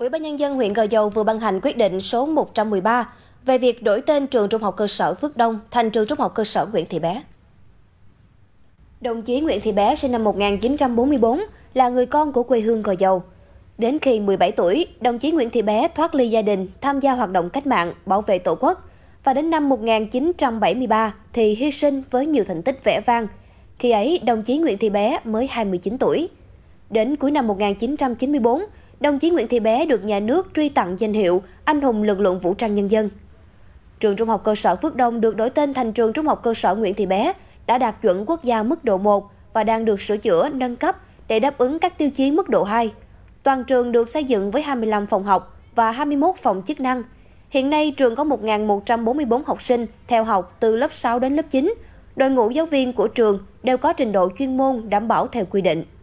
Ủy ban nhân dân huyện Gò Dầu vừa ban hành quyết định số 113 về việc đổi tên trường trung học cơ sở Phước Đông thành trường trung học cơ sở Nguyễn Thị Bé. Đồng chí Nguyễn Thị Bé sinh năm 1944 là người con của quê hương Gò Dầu. Đến khi 17 tuổi, đồng chí Nguyễn Thị Bé thoát ly gia đình, tham gia hoạt động cách mạng, bảo vệ Tổ quốc và đến năm 1973 thì hy sinh với nhiều thành tích vẻ vang. Khi ấy, đồng chí Nguyễn Thị Bé mới 29 tuổi. Đến cuối năm 1994, đồng chí Nguyễn Thị Bé được nhà nước truy tặng danh hiệu Anh hùng lực lượng vũ trang nhân dân. Trường Trung học cơ sở Phước Đông được đổi tên thành trường Trung học cơ sở Nguyễn Thị Bé, đã đạt chuẩn quốc gia mức độ 1 và đang được sửa chữa, nâng cấp để đáp ứng các tiêu chí mức độ 2. Toàn trường được xây dựng với 25 phòng học và 21 phòng chức năng. Hiện nay, trường có 1.144 học sinh theo học từ lớp 6 đến lớp 9. Đội ngũ giáo viên của trường đều có trình độ chuyên môn đảm bảo theo quy định.